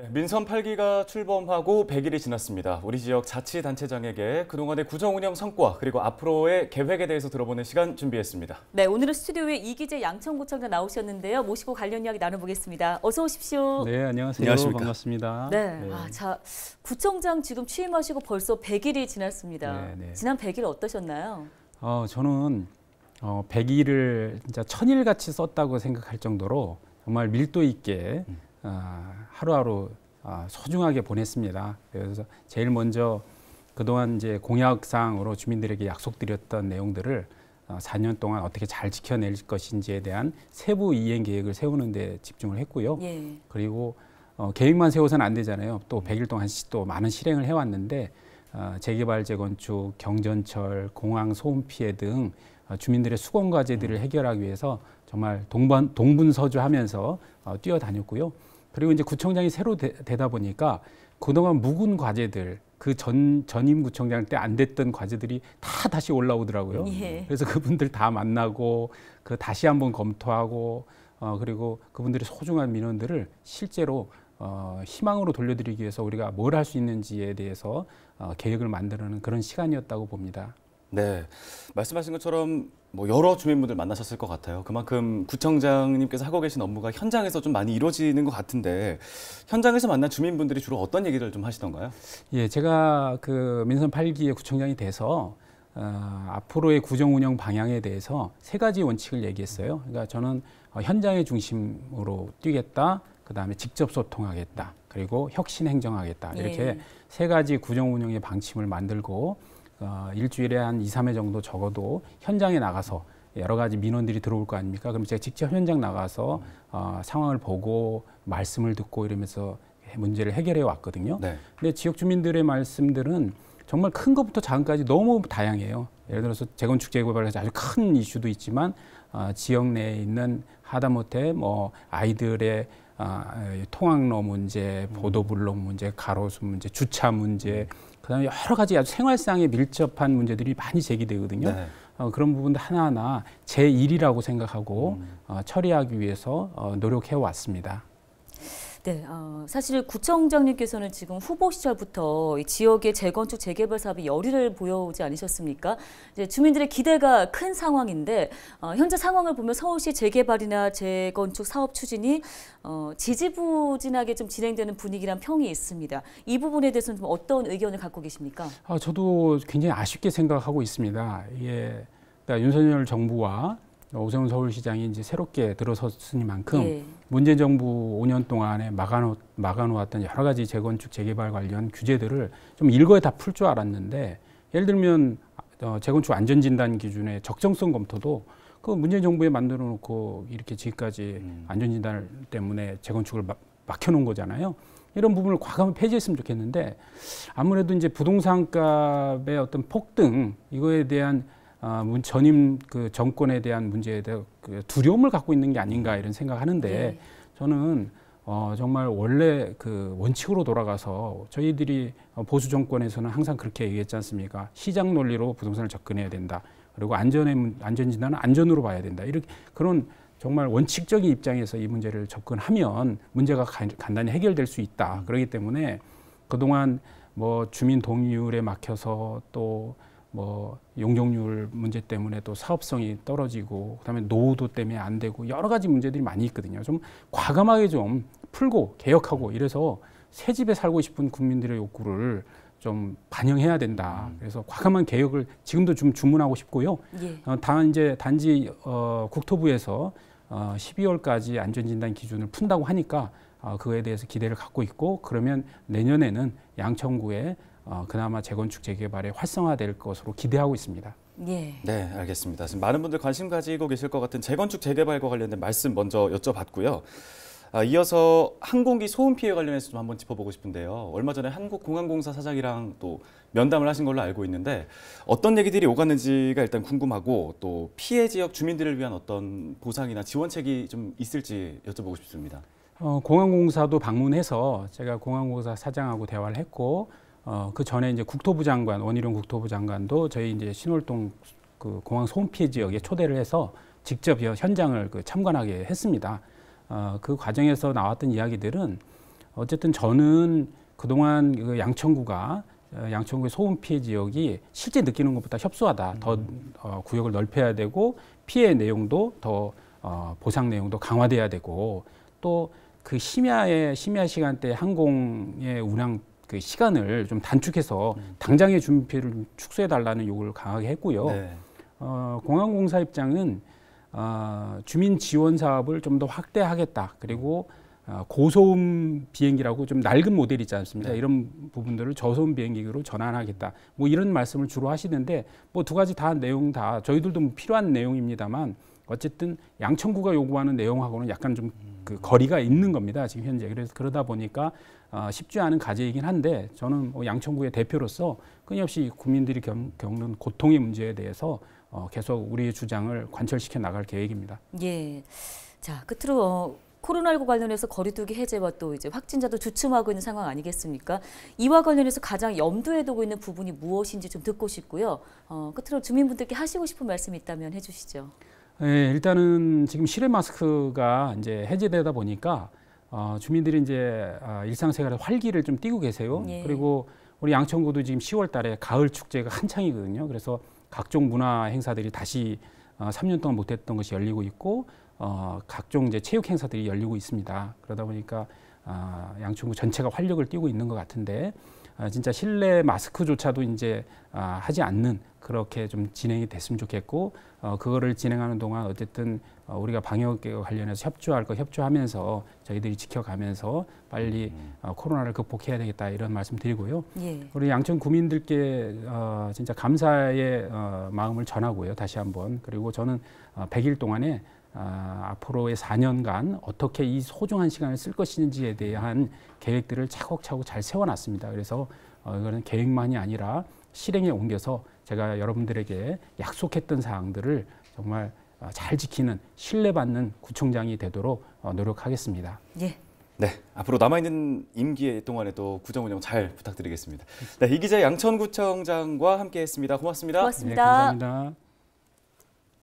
네, 민선 8기가 출범하고 100일이 지났습니다. 우리 지역 자치단체장에게 그동안의 구정 운영 성과 그리고 앞으로의 계획에 대해서 들어보는 시간 준비했습니다. 네, 오늘은 스튜디오에 이기재 양천구청장 나오셨는데요. 모시고 관련 이야기 나눠보겠습니다. 어서 오십시오. 네, 안녕하세요. 안녕하십니까. 반갑습니다. 네, 네. 아, 자 구청장 지금 취임하시고 벌써 100일이 지났습니다. 네, 네. 지난 100일 어떠셨나요? 어, 저는 어, 100일을 진짜 천일같이 썼다고 생각할 정도로 정말 밀도 있게 음. 아, 하루하루 아, 소중하게 보냈습니다. 그래서 제일 먼저 그동안 이제 공약상으로 주민들에게 약속드렸던 내용들을 4년 어, 동안 어떻게 잘 지켜낼 것인지에 대한 세부 이행 계획을 세우는 데 집중을 했고요. 예. 그리고 어, 계획만 세워서는 안 되잖아요. 또 100일 동안 시, 또 많은 실행을 해왔는데 어, 재개발, 재건축, 경전철, 공항 소음 피해 등 어, 주민들의 수건 과제들을 해결하기 위해서 정말 동반, 동분서주하면서 어, 뛰어다녔고요. 그리고 이제 구청장이 새로 되, 되다 보니까 그동안 묵은 과제들 그 전 전임 구청장 때 안 됐던 과제들이 다 다시 올라오더라고요. 예. 그래서 그분들 다 만나고 그 다시 한번 검토하고 어 그리고 그분들의 소중한 민원들을 실제로 어 희망으로 돌려드리기 위해서 우리가 뭘 할 수 있는지에 대해서 어 계획을 만드는 들 그런 시간이었다고 봅니다. 네, 말씀하신 것처럼 뭐 여러 주민분들 만나셨을 것 같아요. 그만큼 구청장님께서 하고 계신 업무가 현장에서 좀 많이 이루어지는 것 같은데 현장에서 만난 주민분들이 주로 어떤 얘기를 좀 하시던가요? 예, 제가 그 민선 8기의 구청장이 돼서 어, 앞으로의 구정 운영 방향에 대해서 세 가지 원칙을 얘기했어요. 그러니까 저는 어, 현장의 중심으로 뛰겠다. 그 다음에 직접 소통하겠다. 그리고 혁신 행정하겠다. 이렇게 예. 세 가지 구정 운영의 방침을 만들고 어, 일주일에 한 2, 3회 정도 적어도 현장에 나가서 여러 가지 민원들이 들어올 거 아닙니까? 그럼 제가 직접 현장 나가서 어, 상황을 보고 말씀을 듣고 이러면서 문제를 해결해 왔거든요. 네. 근데 지역 주민들의 말씀들은 정말 큰 것부터 작은까지 너무 다양해요. 예를 들어서 재건축 재개발에서 아주 큰 이슈도 있지만 어, 지역 내에 있는 하다못해 뭐 아이들의 아, 통학로 문제, 음. 보도블록 문제, 가로수 문제, 주차 문제, 음. 그다음에 여러 가지 아주 생활상에 밀접한 문제들이 많이 제기되거든요. 네. 어, 그런 부분도 하나하나 제 일이라고 생각하고 음. 어, 처리하기 위해서 어, 노력해 왔습니다. 네, 어, 사실 구청장님께서는 지금 후보 시절부터 이 지역의 재건축 재개발 사업이 열의를 보여오지 않으셨습니까? 이제 주민들의 기대가 큰 상황인데 어, 현재 상황을 보면 서울시 재개발이나 재건축 사업 추진이 어, 지지부진하게 좀 진행되는 분위기란 평이 있습니다. 이 부분에 대해서는 좀 어떤 의견을 갖고 계십니까? 아, 저도 굉장히 아쉽게 생각하고 있습니다. 예, 그러니까 윤석열 정부와 오세훈 서울시장이 이제 새롭게 들어섰으니만큼 예. 문재인 정부 5년 동안에 막아놓, 막아놓았던 여러 가지 재건축 재개발 관련 규제들을 좀 일거에 다 풀 줄 알았는데 예를 들면 어, 재건축 안전진단 기준의 적정성 검토도 그 문재인 정부에 만들어 놓고 이렇게 지금까지 음. 안전진단 때문에 재건축을 막, 막혀놓은 거잖아요. 이런 부분을 과감히 폐지했으면 좋겠는데 아무래도 이제 부동산값의 어떤 폭등 이거에 대한 아, 문 전임 그 정권에 대한 문제에 대한 그 두려움을 갖고 있는 게 아닌가 이런 생각하는데 네. 저는 어, 정말 원래 그 원칙으로 돌아가서 저희들이 어, 보수 정권에서는 항상 그렇게 얘기했지 않습니까? 시장 논리로 부동산을 접근해야 된다. 그리고 안전의 안전 진단은 안전으로 봐야 된다. 이렇게 그런 정말 원칙적인 입장에서 이 문제를 접근하면 문제가 간단히 해결될 수 있다. 그렇기 때문에 그동안 뭐 주민 동의율에 막혀서 또뭐 용적률 문제 때문에 또 사업성이 떨어지고 그다음에 노후도 때문에 안 되고 여러 가지 문제들이 많이 있거든요. 좀 과감하게 좀 풀고 개혁하고 이래서 새 집에 살고 싶은 국민들의 욕구를 좀 반영해야 된다. 음. 그래서 과감한 개혁을 지금도 좀 주문하고 싶고요. 예. 어, 단 이제 단지 어, 국토부에서 어, 12월까지 안전진단 기준을 푼다고 하니까 어, 그거에 대해서 기대를 갖고 있고 그러면 내년에는 양천구에 어, 그나마 재건축 재개발에 활성화될 것으로 기대하고 있습니다. 예. 네, 알겠습니다. 지금 많은 분들 관심 가지고 계실 것 같은 재건축 재개발과 관련된 말씀 먼저 여쭤봤고요. 아, 이어서 항공기 소음 피해 관련해서 좀 한번 짚어보고 싶은데요. 얼마 전에 한국공항공사 사장이랑 또 면담을 하신 걸로 알고 있는데 어떤 얘기들이 오갔는지가 일단 궁금하고 또 피해 지역 주민들을 위한 어떤 보상이나 지원책이 좀 있을지 여쭤보고 싶습니다. 어, 공항공사도 방문해서 제가 공항공사 사장하고 대화를 했고 어, 그 전에 이제 국토부 장관, 원희룡 국토부 장관도 저희 이제 신월동 그 공항 소음 피해 지역에 초대를 해서 직접 현장을 그 참관하게 했습니다. 어, 그 과정에서 나왔던 이야기들은 어쨌든 저는 그동안 그 양천구가 어, 양천구의 소음 피해 지역이 실제 느끼는 것보다 협소하다. 음. 더 어, 구역을 넓혀야 되고 피해 내용도 더 어, 보상 내용도 강화돼야 되고 또 그 심야에 심야 시간대 항공의 운항 그 시간을 좀 단축해서 음. 당장의 준비를 좀 축소해 달라는 요구를 강하게 했고요. 네. 어, 공항공사 입장은 어, 주민 지원 사업을 좀 더 확대하겠다. 그리고 어, 고소음 비행기라고 좀 낡은 모델 있지 않습니까? 네. 이런 부분들을 저소음 비행기로 전환하겠다. 뭐 이런 말씀을 주로 하시는데 뭐 두 가지 다 내용 다 저희들도 뭐 필요한 내용입니다만 어쨌든 양천구가 요구하는 내용하고는 약간 좀그 음. 거리가 있는 겁니다. 지금 현재. 그래서 그러다 보니까 아, 쉽지 않은 과제이긴 한데 저는 뭐 양천구의 대표로서 끊임없이 국민들이 겪는 고통의 문제에 대해서 어, 계속 우리의 주장을 관철시켜 나갈 계획입니다. 예. 자, 끝으로 어, 코로나19 관련해서 거리두기 해제와 또 이제 확진자도 주춤하고 있는 상황 아니겠습니까? 이와 관련해서 가장 염두에 두고 있는 부분이 무엇인지 좀 듣고 싶고요. 어, 끝으로 주민분들께 하시고 싶은 말씀 있다면 해주시죠. 예, 일단은 지금 실외 마스크가 이제 해제되다 보니까 어, 주민들이 이제 어, 아, 일상생활에 활기를 좀띄고 계세요. 예. 그리고 우리 양천구도 지금 10월 달에 가을 축제가 한창이거든요. 그래서 각종 문화 행사들이 다시 어, 3년 동안 못했던 것이 열리고 있고 어, 각종 이제 체육 행사들이 열리고 있습니다. 그러다 보니까 어, 양천구 전체가 활력을 띄고 있는 것 같은데 어, 진짜 실내 마스크조차도 이제 어, 하지 않는 그렇게 좀 진행이 됐으면 좋겠고 어, 그거를 진행하는 동안 어쨌든 어, 우리가 방역에 관련해서 협조할 거 협조하면서 저희들이 지켜가면서 빨리 음. 어, 코로나를 극복해야 되겠다 이런 말씀 드리고요. 예. 우리 양천 구민들께 어, 진짜 감사의 어, 마음을 전하고요. 다시 한번 그리고 저는 어, 100일 동안에 아, 앞으로의 4년간 어떻게 이 소중한 시간을 쓸 것인지에 대한 계획들을 차곡차곡 잘 세워놨습니다. 그래서 어, 이거는 계획만이 아니라 실행에 옮겨서 제가 여러분들에게 약속했던 사항들을 정말 어, 잘 지키는 신뢰받는 구청장이 되도록 어, 노력하겠습니다. 예. 네, 앞으로 남아있는 임기 동안에도 구정 운영 잘 부탁드리겠습니다. 네, 이 기자 양천구청장과 함께했습니다. 고맙습니다. 고맙습니다. 네, 감사합니다.